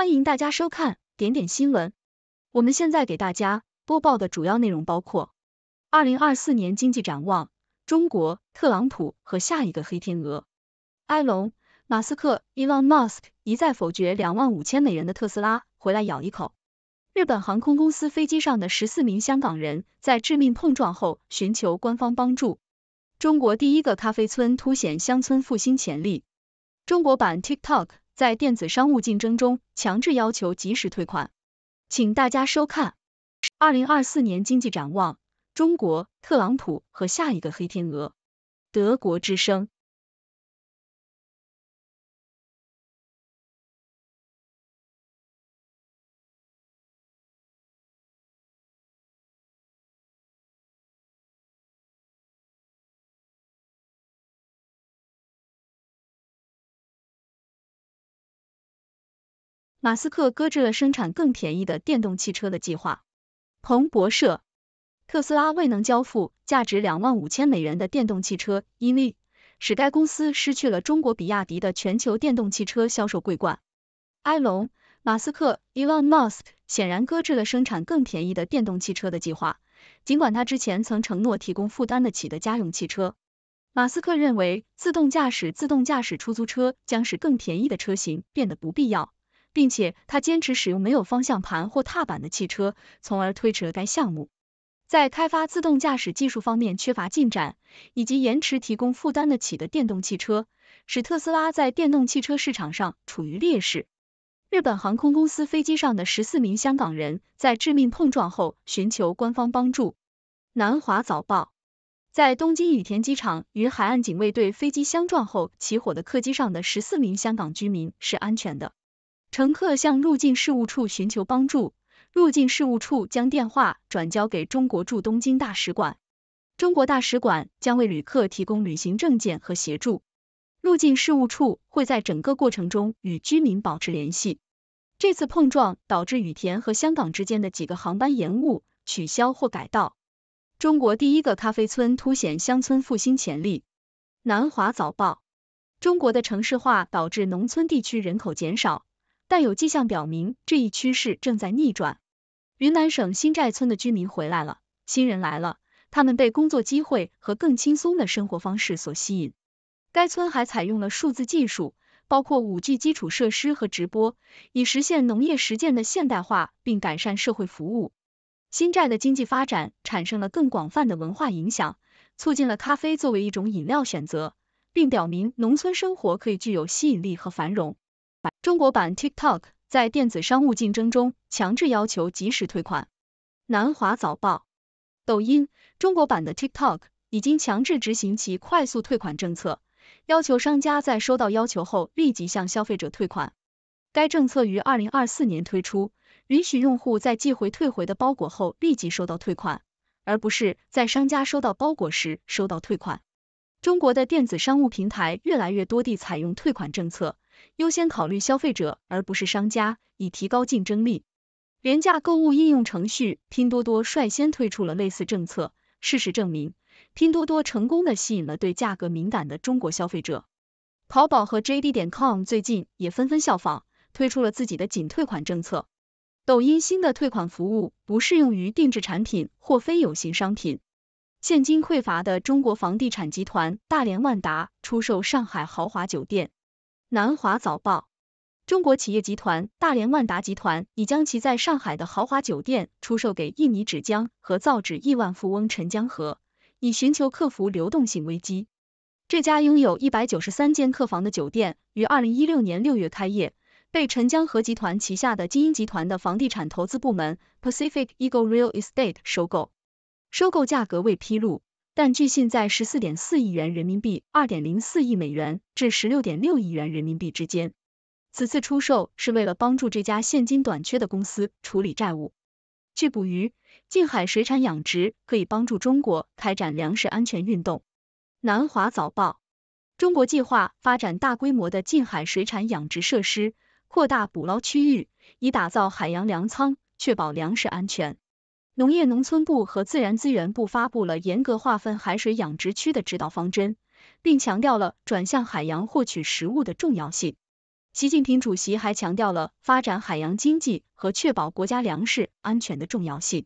欢迎大家收看点点新闻。我们现在给大家播报的主要内容包括：二零二四年经济展望，中国、特朗普和下一个黑天鹅，埃隆·马斯克 （Elon Musk） 一再否决两万五千美元的特斯拉，回来咬一口。日本航空公司飞机上的十四名香港人在致命碰撞后寻求官方帮助。中国第一个咖啡村凸显乡村复兴潜力。中国版 TikTok。在电子商务竞争中强制要求及时退款，请大家收看《二零二四年经济展望》：中国、特朗普和下一个黑天鹅。德国之声。马斯克搁置了生产更便宜的电动汽车的计划。彭博社，特斯拉未能交付价值两万五千美元的电动汽车，因为使该公司失去了中国比亚迪的全球电动汽车销售桂冠。埃隆·马斯克 （Elon Musk） 显然搁置了生产更便宜的电动汽车的计划，尽管他之前曾承诺提供负担得起的家用汽车。马斯克认为，自动驾驶自动驾驶出租车将使更便宜的车型变得不必要。并且他坚持使用没有方向盘或踏板的汽车，从而推迟了该项目。在开发自动驾驶技术方面缺乏进展，以及延迟提供负担得起的电动汽车，使特斯拉在电动汽车市场上处于劣势。日本航空公司飞机上的十四名香港人在致命碰撞后寻求官方帮助。南华早报在东京羽田机场与海岸警卫队飞机相撞后起火的客机上的十四名香港居民是安全的。乘客向入境事务处寻求帮助，入境事务处将电话转交给中国驻东京大使馆，中国大使馆将为旅客提供旅行证件和协助。入境事务处会在整个过程中与居民保持联系。这次碰撞导致羽田和香港之间的几个航班延误、取消或改道。中国第一个咖啡村凸显乡村复兴潜力。南华早报：中国的城市化导致农村地区人口减少。但有迹象表明，这一趋势正在逆转。云南省新寨村的居民回来了，新人来了，他们被工作机会和更轻松的生活方式所吸引。该村还采用了数字技术，包括五 G 基础设施和直播，以实现农业实践的现代化并改善社会服务。新寨的经济发展产生了更广泛的文化影响，促进了咖啡作为一种饮料选择，并表明农村生活可以具有吸引力和繁荣。中国版 TikTok 在电子商务竞争中强制要求及时退款。南华早报，抖音中国版的 TikTok 已经强制执行其快速退款政策，要求商家在收到要求后立即向消费者退款。该政策于二零二四年推出，允许用户在寄回退回的包裹后立即收到退款，而不是在商家收到包裹时收到退款。中国的电子商务平台越来越多地采用退款政策。优先考虑消费者而不是商家，以提高竞争力。廉价购物应用程序拼多多率先推出了类似政策，事实证明，拼多多成功的吸引了对价格敏感的中国消费者。淘宝和 JD 点 com 最近也纷纷效仿，推出了自己的仅退款政策。抖音新的退款服务不适用于定制产品或非有形商品。现金匮乏的中国房地产集团大连万达出售上海豪华酒店。南华早报：中国企业集团大连万达集团已将其在上海的豪华酒店出售给印尼纸浆和造纸亿万富翁陈江河，以寻求克服流动性危机。这家拥有一百九十三间客房的酒店于二零一六年六月开业，被陈江河集团旗下的金鹰集团的房地产投资部门 Pacific Eagle Real Estate 收购，收购价格未披露。但巨信在十四点四亿元人民币、二点零四亿美元至十六点六亿元人民币之间。此次出售是为了帮助这家现金短缺的公司处理债务。据捕鱼，近海水产养殖可以帮助中国开展粮食安全运动。南华早报：中国计划发展大规模的近海水产养殖设施，扩大捕捞区域，以打造海洋粮仓，确保粮食安全。农业农村部和自然资源部发布了严格划分海水养殖区的指导方针，并强调了转向海洋获取食物的重要性。习近平主席还强调了发展海洋经济和确保国家粮食安全的重要性。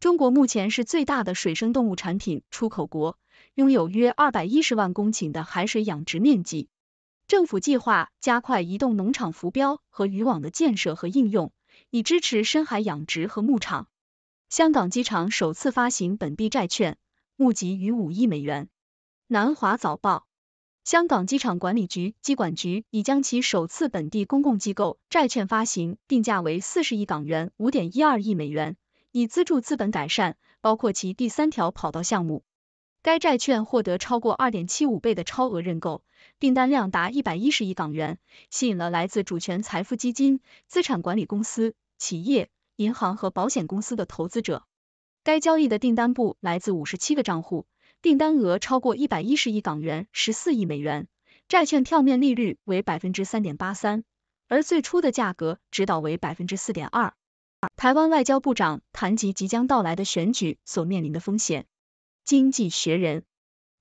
中国目前是最大的水生动物产品出口国，拥有约二百一十万公顷的海水养殖面积。政府计划加快移动农场浮标和渔网的建设和应用，以支持深海养殖和牧场。香港机场首次发行本币债券，募集逾五亿美元。南华早报：香港机场管理局、机管局已将其首次本地公共机构债券发行定价为四十亿港元（五点一二亿美元），以资助资本改善，包括其第三条跑道项目。该债券获得超过二点七五倍的超额认购，订单量达一百一十亿港元，吸引了来自主权财富基金、资产管理公司、企业。银行和保险公司的投资者，该交易的订单部来自五十七个账户，订单额超过一百一十亿港元，十四亿美元，债券票面利率为百分之三点八三，而最初的价格指导为百分之四点二。台湾外交部长谈及即将到来的选举所面临的风险，《经济学人》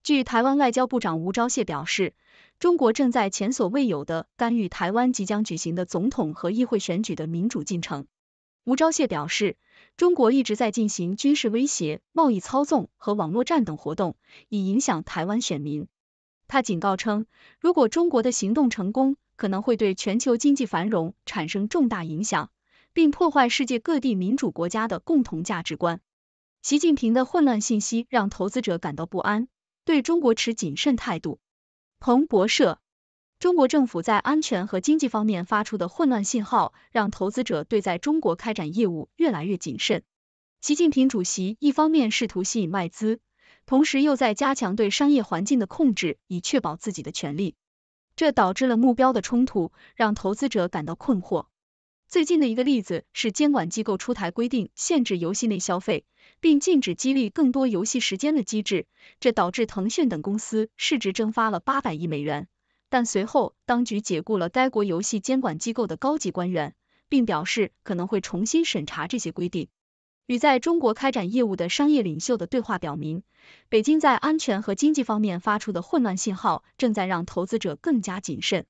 据台湾外交部长吴钊燮表示，中国正在前所未有的干预台湾即将举行的总统和议会选举的民主进程。吴钊燮表示，中国一直在进行军事威胁、贸易操纵和网络战等活动，以影响台湾选民。他警告称，如果中国的行动成功，可能会对全球经济繁荣产生重大影响，并破坏世界各地民主国家的共同价值观。习近平的混乱信息让投资者感到不安，对中国持谨慎态度。彭博社。中国政府在安全和经济方面发出的混乱信号，让投资者对在中国开展业务越来越谨慎。习近平主席一方面试图吸引外资，同时又在加强对商业环境的控制，以确保自己的权利。这导致了目标的冲突，让投资者感到困惑。最近的一个例子是监管机构出台规定，限制游戏内消费，并禁止激励更多游戏时间的机制，这导致腾讯等公司市值蒸发了八百亿美元。但随后，当局解雇了该国游戏监管机构的高级官员，并表示可能会重新审查这些规定。与在中国开展业务的商业领袖的对话表明，北京在安全和经济方面发出的混乱信号正在让投资者更加谨慎。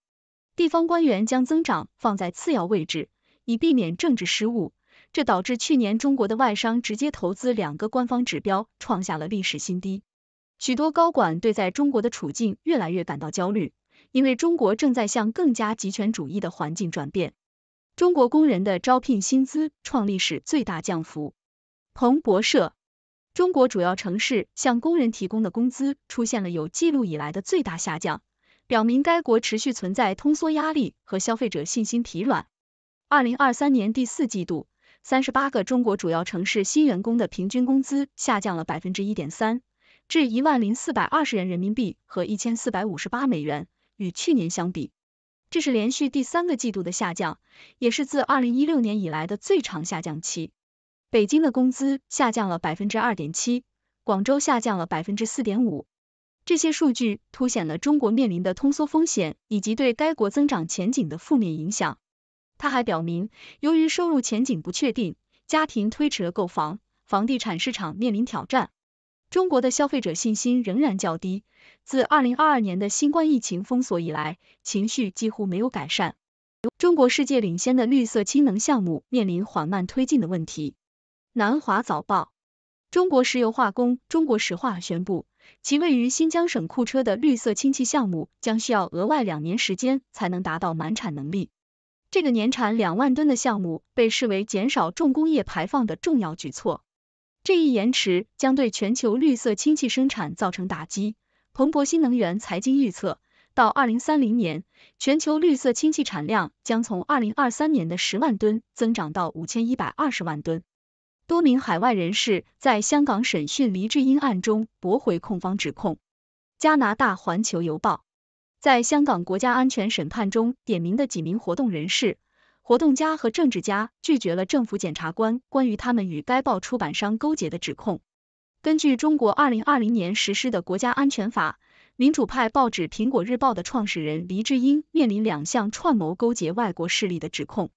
地方官员将增长放在次要位置，以避免政治失误，这导致去年中国的外商直接投资两个官方指标创下了历史新低。许多高管对在中国的处境越来越感到焦虑。因为中国正在向更加集权主义的环境转变，中国工人的招聘薪资创历史最大降幅。彭博社，中国主要城市向工人提供的工资出现了有记录以来的最大下降，表明该国持续存在通缩压力和消费者信心疲软。二零二三年第四季度，三十八个中国主要城市新员工的平均工资下降了百分之一点三，至一万零四百二十元人民币和一千四百五十八美元。与去年相比，这是连续第三个季度的下降，也是自2016年以来的最长下降期。北京的工资下降了2.7%，广州下降了4.5%。这些数据凸显了中国面临的通缩风险以及对该国增长前景的负面影响。他还表明，由于收入前景不确定，家庭推迟了购房，房地产市场面临挑战。中国的消费者信心仍然较低，自二零二二年的新冠疫情封锁以来，情绪几乎没有改善。中国世界领先的绿色氢能项目面临缓慢推进的问题。南华早报，中国石油化工、中国石化宣布，其位于新疆省库车的绿色氢气项目将需要额外两年时间才能达到满产能力。这个年产两万吨的项目被视为减少重工业排放的重要举措。这一延迟将对全球绿色氢气生产造成打击。彭博新能源财经预测，到二零三零年，全球绿色氢气产量将从二零二三年的十万吨增长到五千一百二十万吨。多名海外人士在香港审讯黎智英案中驳回控方指控。加拿大环球邮报在香港国家安全审判中点名的几名活动人士。活动家和政治家拒绝了政府检察官关于他们与该报出版商勾结的指控。根据中国二零二零年实施的国家安全法，民主派报纸《苹果日报》的创始人黎智英面临两项串谋勾结外国势力的指控。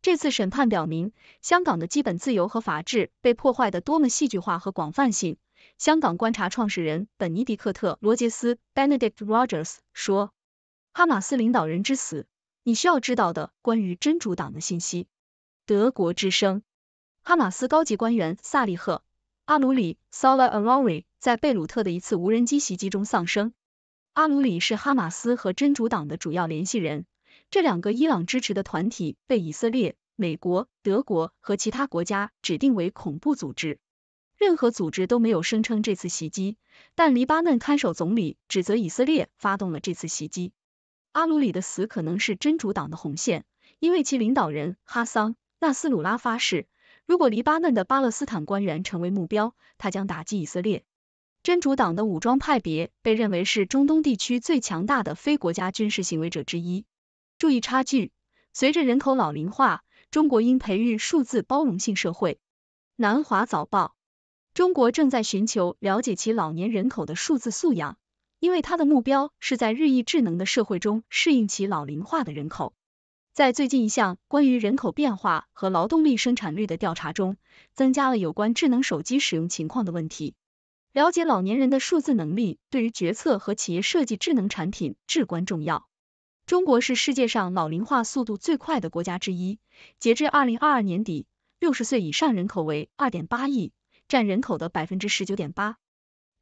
这次审判表明，香港的基本自由和法治被破坏的多么戏剧化和广泛性。香港观察创始人本尼迪克特·罗杰斯 （Benedict Rogers） 说：“哈马斯领导人之死。”你需要知道的关于真主党的信息。德国之声，哈马斯高级官员萨利赫·阿鲁里 （Sala a l o r i 在贝鲁特的一次无人机袭击中丧生。阿鲁里是哈马斯和真主党的主要联系人，这两个伊朗支持的团体被以色列、美国、德国和其他国家指定为恐怖组织。任何组织都没有声称这次袭击，但黎巴嫩看守总理指责以色列发动了这次袭击。阿鲁里的死可能是真主党的红线，因为其领导人哈桑·纳斯鲁拉发誓，如果黎巴嫩的巴勒斯坦官员成为目标，他将打击以色列。真主党的武装派别被认为是中东地区最强大的非国家军事行为者之一。注意差距，随着人口老龄化，中国应培育数字包容性社会。南华早报：中国正在寻求了解其老年人口的数字素养。因为它的目标是在日益智能的社会中适应其老龄化的人口。在最近一项关于人口变化和劳动力生产率的调查中，增加了有关智能手机使用情况的问题。了解老年人的数字能力对于决策和企业设计智能产品至关重要。中国是世界上老龄化速度最快的国家之一。截至二零二二年底，六十岁以上人口为二点八亿，占人口的百分之十九点八。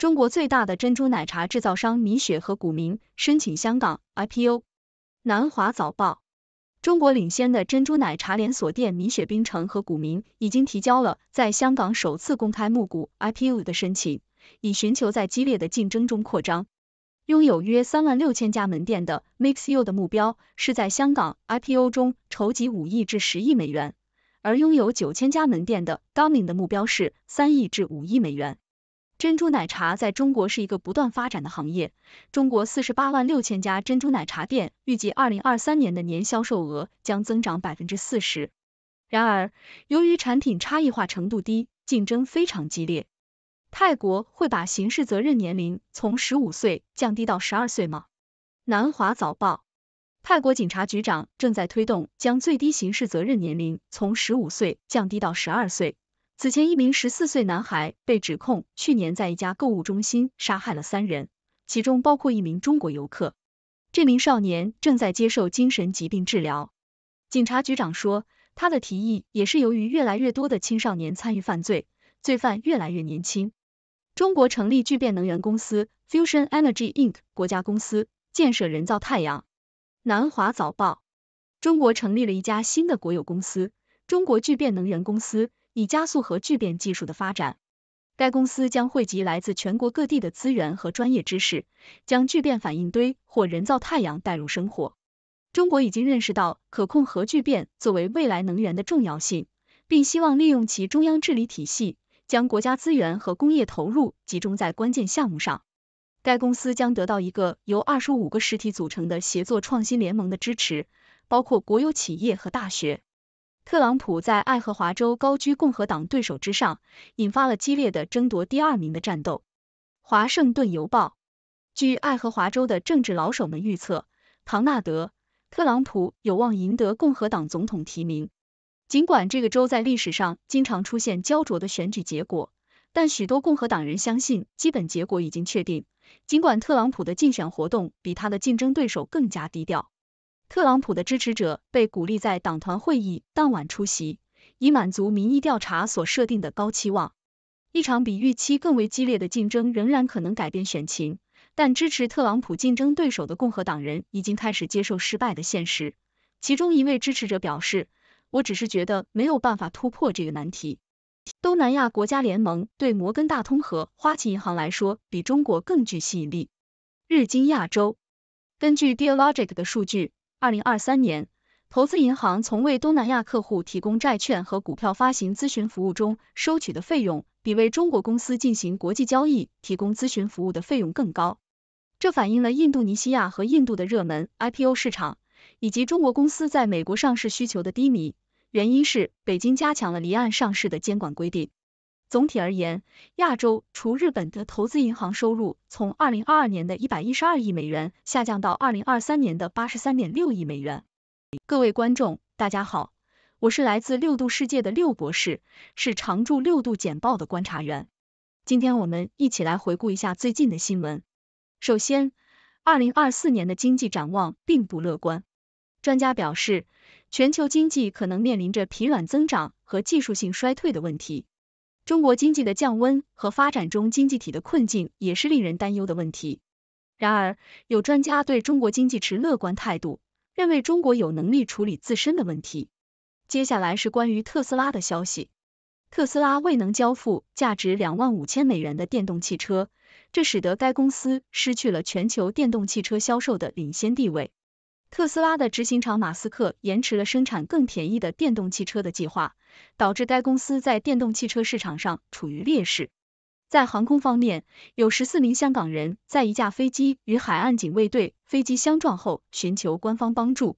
中国最大的珍珠奶茶制造商米雪和古茗申请香港 IPO。南华早报：中国领先的珍珠奶茶连锁店米雪冰城和古茗已经提交了在香港首次公开募股 IPO 的申请，以寻求在激烈的竞争中扩张。拥有约三万六千家门店的 m i x u o 的目标是在香港 IPO 中筹集五亿至十亿美元，而拥有九千家门店的 d u m m i n g 的目标是三亿至五亿美元。珍珠奶茶在中国是一个不断发展的行业，中国四十八万六千家珍珠奶茶店预计二零二三年的年销售额将增长百分之四十。然而，由于产品差异化程度低，竞争非常激烈。泰国会把刑事责任年龄从十五岁降低到十二岁吗？南华早报，泰国警察局长正在推动将最低刑事责任年龄从十五岁降低到十二岁。此前，一名十四岁男孩被指控去年在一家购物中心杀害了三人，其中包括一名中国游客。这名少年正在接受精神疾病治疗。警察局长说，他的提议也是由于越来越多的青少年参与犯罪，罪犯越来越年轻。中国成立聚变能源公司 Fusion Energy Inc 国家公司建设人造太阳。南华早报：中国成立了一家新的国有公司，中国聚变能源公司。以加速核聚变技术的发展，该公司将汇集来自全国各地的资源和专业知识，将聚变反应堆或人造太阳带入生活。中国已经认识到可控核聚变作为未来能源的重要性，并希望利用其中央治理体系，将国家资源和工业投入集中在关键项目上。该公司将得到一个由二十五个实体组成的协作创新联盟的支持，包括国有企业和大学。特朗普在爱荷华州高居共和党对手之上，引发了激烈的争夺第二名的战斗。华盛顿邮报，据爱荷华州的政治老手们预测，唐纳德·特朗普有望赢得共和党总统提名。尽管这个州在历史上经常出现焦灼的选举结果，但许多共和党人相信基本结果已经确定。尽管特朗普的竞选活动比他的竞争对手更加低调。特朗普的支持者被鼓励在党团会议当晚出席，以满足民意调查所设定的高期望。一场比预期更为激烈的竞争仍然可能改变选情，但支持特朗普竞争对手的共和党人已经开始接受失败的现实。其中一位支持者表示：“我只是觉得没有办法突破这个难题。”东南亚国家联盟对摩根大通和花旗银行来说比中国更具吸引力。日经亚洲根据 t e a Logic 的数据。二零二三年，投资银行从为东南亚客户提供债券和股票发行咨询服务中收取的费用，比为中国公司进行国际交易提供咨询服务的费用更高。这反映了印度尼西亚和印度的热门 IPO 市场，以及中国公司在美国上市需求的低迷。原因是北京加强了离岸上市的监管规定。总体而言，亚洲除日本的投资银行收入从二零二二年的一百一十二亿美元下降到二零二三年的八十三点六亿美元。各位观众，大家好，我是来自六度世界的六博士，是常驻六度简报的观察员。今天我们一起来回顾一下最近的新闻。首先，二零二四年的经济展望并不乐观。专家表示，全球经济可能面临着疲软增长和技术性衰退的问题。中国经济的降温和发展中经济体的困境也是令人担忧的问题。然而，有专家对中国经济持乐观态度，认为中国有能力处理自身的问题。接下来是关于特斯拉的消息：特斯拉未能交付价值两万五千美元的电动汽车，这使得该公司失去了全球电动汽车销售的领先地位。特斯拉的执行长马斯克延迟了生产更便宜的电动汽车的计划，导致该公司在电动汽车市场上处于劣势。在航空方面，有十四名香港人在一架飞机与海岸警卫队飞机相撞后寻求官方帮助。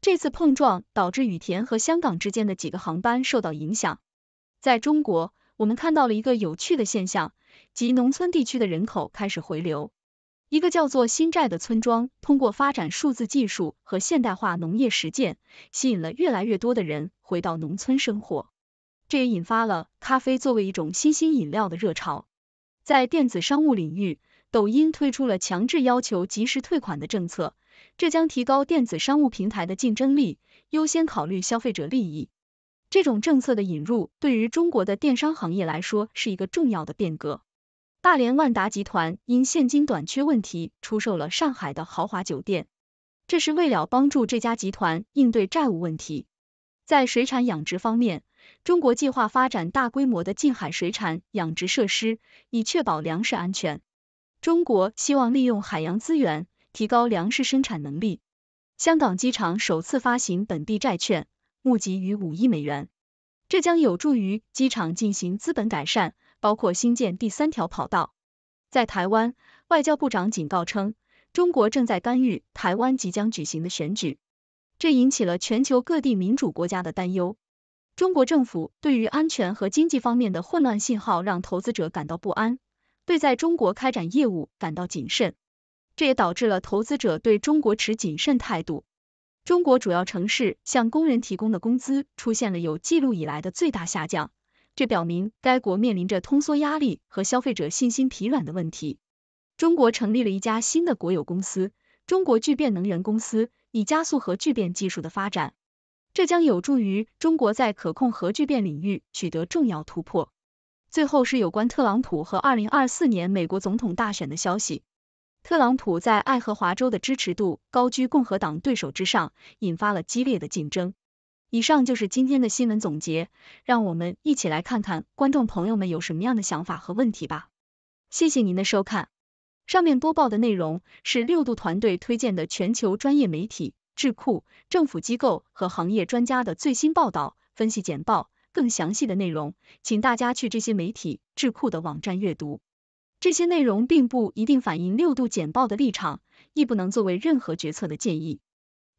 这次碰撞导致羽田和香港之间的几个航班受到影响。在中国，我们看到了一个有趣的现象，即农村地区的人口开始回流。一个叫做新寨的村庄，通过发展数字技术和现代化农业实践，吸引了越来越多的人回到农村生活。这也引发了咖啡作为一种新兴饮料的热潮。在电子商务领域，抖音推出了强制要求及时退款的政策，这将提高电子商务平台的竞争力，优先考虑消费者利益。这种政策的引入对于中国的电商行业来说是一个重要的变革。大连万达集团因现金短缺问题出售了上海的豪华酒店，这是为了帮助这家集团应对债务问题。在水产养殖方面，中国计划发展大规模的近海水产养殖设施，以确保粮食安全。中国希望利用海洋资源提高粮食生产能力。香港机场首次发行本地债券，募集逾五亿美元，这将有助于机场进行资本改善。包括新建第三条跑道。在台湾，外交部长警告称，中国正在干预台湾即将举行的选举，这引起了全球各地民主国家的担忧。中国政府对于安全和经济方面的混乱信号让投资者感到不安，对在中国开展业务感到谨慎。这也导致了投资者对中国持谨慎态度。中国主要城市向工人提供的工资出现了有记录以来的最大下降。这表明该国面临着通缩压力和消费者信心疲软的问题。中国成立了一家新的国有公司——中国聚变能源公司，以加速核聚变技术的发展。这将有助于中国在可控核聚变领域取得重要突破。最后是有关特朗普和二零二四年美国总统大选的消息。特朗普在爱荷华州的支持度高居共和党对手之上，引发了激烈的竞争。以上就是今天的新闻总结，让我们一起来看看观众朋友们有什么样的想法和问题吧。谢谢您的收看。上面播报的内容是六度团队推荐的全球专业媒体、智库、政府机构和行业专家的最新报道、分析简报。更详细的内容，请大家去这些媒体、智库的网站阅读。这些内容并不一定反映六度简报的立场，亦不能作为任何决策的建议。